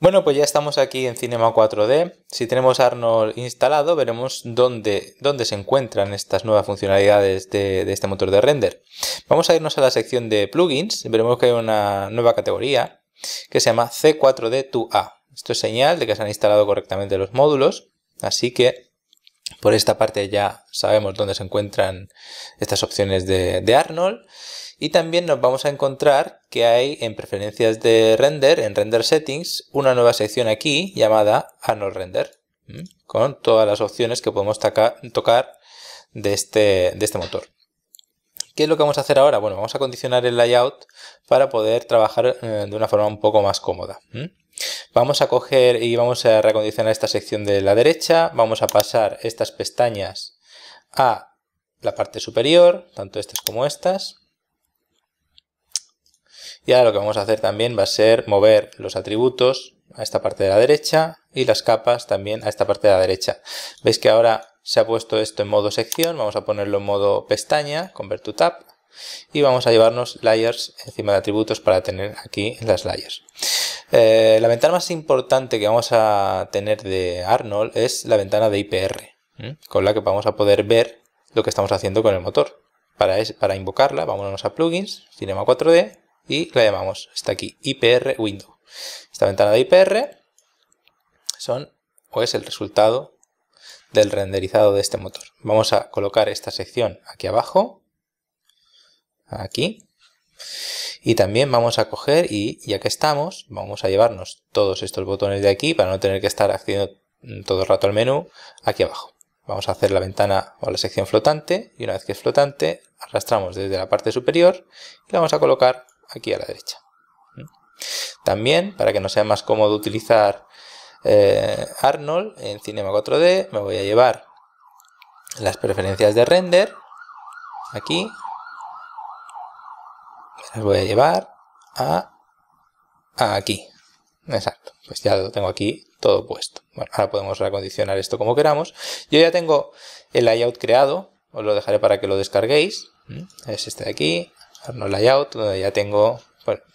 Bueno, pues ya estamos aquí en Cinema 4D. Si tenemos Arnold instalado, veremos dónde, se encuentran estas nuevas funcionalidades de, de, este motor de render. Vamos a irnos a la sección de plugins. Veremos que hay una nueva categoría que se llama C4D2A. Esto es señal de que se han instalado correctamente los módulos. Así que por esta parte ya sabemos dónde se encuentran estas opciones de, Arnold. Y también nos vamos a encontrar que hay en preferencias de render, en render settings, una nueva sección aquí llamada Arnold Render, con todas las opciones que podemos tocar de este, este motor. ¿Qué es lo que vamos a hacer ahora? Bueno, vamos a condicionar el layout para poder trabajar eh, de una forma un poco más cómoda. Vamos a coger y vamos a recondicionar esta sección de la derecha, vamos a pasar estas pestañas a la parte superior, tanto estas como estas. Y ahora lo que vamos a hacer también va a ser mover los atributos a esta parte de la derecha y las capas también a esta parte de la derecha. Veis que ahora se ha puesto esto en modo sección, vamos a ponerlo en modo pestaña, convert to tab, y vamos a llevarnos layers encima de atributos para tener aquí las layers. Eh, la ventana más importante que vamos a tener de Arnold es la ventana de IPR, con la que vamos a poder ver lo que estamos haciendo con el motor. Para, para invocarla, vámonos a plugins, Cinema 4D, y la llamamos, está aquí, IPR Window. Esta ventana de IPR son, o es el resultado del renderizado de este motor. Vamos a colocar esta sección aquí abajo, aquí, y también vamos a coger y ya que estamos, vamos a llevarnos todos estos botones de aquí para no tener que estar accediendo todo el rato al menú, aquí abajo. Vamos a hacer la ventana o la sección flotante y una vez que es flotante arrastramos desde la parte superior y la vamos a colocar aquí a la derecha. También, para que nos sea más cómodo utilizar eh, Arnold en Cinema 4D, me voy a llevar las preferencias de render, aquí, las voy a llevar a, aquí, exacto, pues ya lo tengo aquí todo puesto. Bueno, ahora podemos recondicionar esto como queramos. Yo ya tengo el layout creado, os lo dejaré para que lo descarguéis. ¿Mm? Es este de aquí, Arnold Layout, donde ya tengo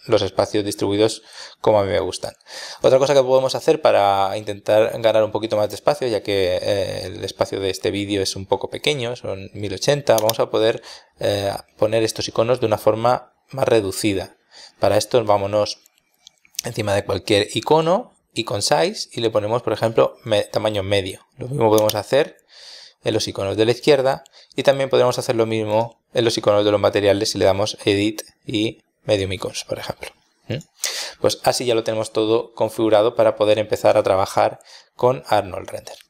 los espacios distribuidos como a mí me gustan. Otra cosa que podemos hacer para intentar ganar un poquito más de espacio, ya que eh, el espacio de este vídeo es un poco pequeño, son 1080, vamos a poder eh, poner estos iconos de una forma más reducida. Para esto vámonos encima de cualquier icono, con size, y le ponemos, por ejemplo, tamaño medio. Lo mismo podemos hacer en los iconos de la izquierda y también podemos hacer lo mismo en los iconos de los materiales si le damos edit y medium icons, por ejemplo. ¿Mm? Pues así ya lo tenemos todo configurado para poder empezar a trabajar con Arnold Render.